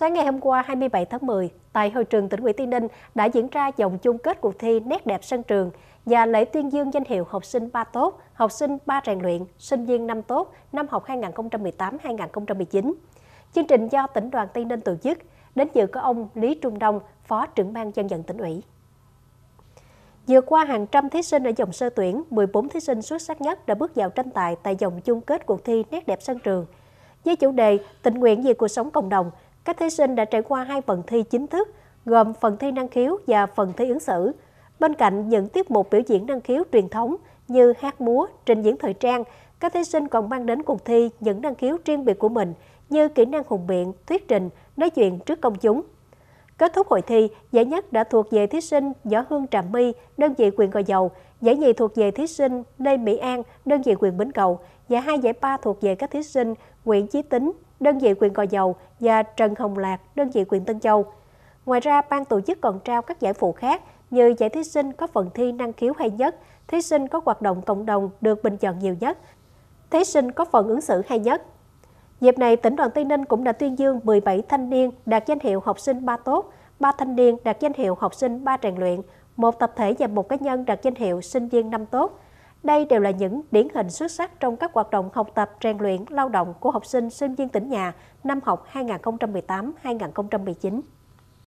Sáng ngày hôm qua 27 tháng 10, tại hội trường tỉnh ủy Tây Ninh đã diễn ra vòng chung kết cuộc thi Nét đẹp sân trường và lễ tuyên dương danh hiệu học sinh ba tốt, học sinh ba rèn luyện, sinh viên năm tốt năm học 2018-2019. Chương trình do tỉnh đoàn Tây Ninh tổ chức, đến dự có ông Lý Trung Đông, Phó trưởng ban dân vận tỉnh ủy. Vừa qua, hàng trăm thí sinh ở dòng sơ tuyển, 14 thí sinh xuất sắc nhất đã bước vào tranh tài tại vòng chung kết cuộc thi Nét đẹp sân trường. Với chủ đề Tình nguyện vì cuộc sống cộng đồng, các thí sinh đã trải qua hai phần thi chính thức, gồm phần thi năng khiếu và phần thi ứng xử. Bên cạnh những tiết mục biểu diễn năng khiếu truyền thống như hát múa, trình diễn thời trang, các thí sinh còn mang đến cuộc thi những năng khiếu riêng biệt của mình như kỹ năng hùng biện, thuyết trình, nói chuyện trước công chúng. Kết thúc hội thi, giải nhất đã thuộc về thí sinh Võ Hương Trạm My, đơn vị quyền Gò Dầu, giải nhì thuộc về thí sinh Lê Mỹ An, đơn vị quyền Bến Cầu, và hai giải ba thuộc về các thí sinh Nguyễn Chí Tính, đơn vị quyền Gò Dầu và Trần Hồng Lạc, đơn vị quyền Tân Châu. Ngoài ra, ban tổ chức còn trao các giải phụ khác như giải thí sinh có phần thi năng khiếu hay nhất, thí sinh có hoạt động cộng đồng được bình chọn nhiều nhất, thí sinh có phần ứng xử hay nhất. Dịp này, tỉnh đoàn Tây Ninh cũng đã tuyên dương 17 thanh niên đạt danh hiệu học sinh ba tốt, 3 thanh niên đạt danh hiệu học sinh ba rèn luyện, một tập thể và một cá nhân đạt danh hiệu sinh viên năm tốt, đây đều là những điển hình xuất sắc trong các hoạt động học tập, rèn luyện, lao động của học sinh sinh viên tỉnh nhà năm học 2018-2019.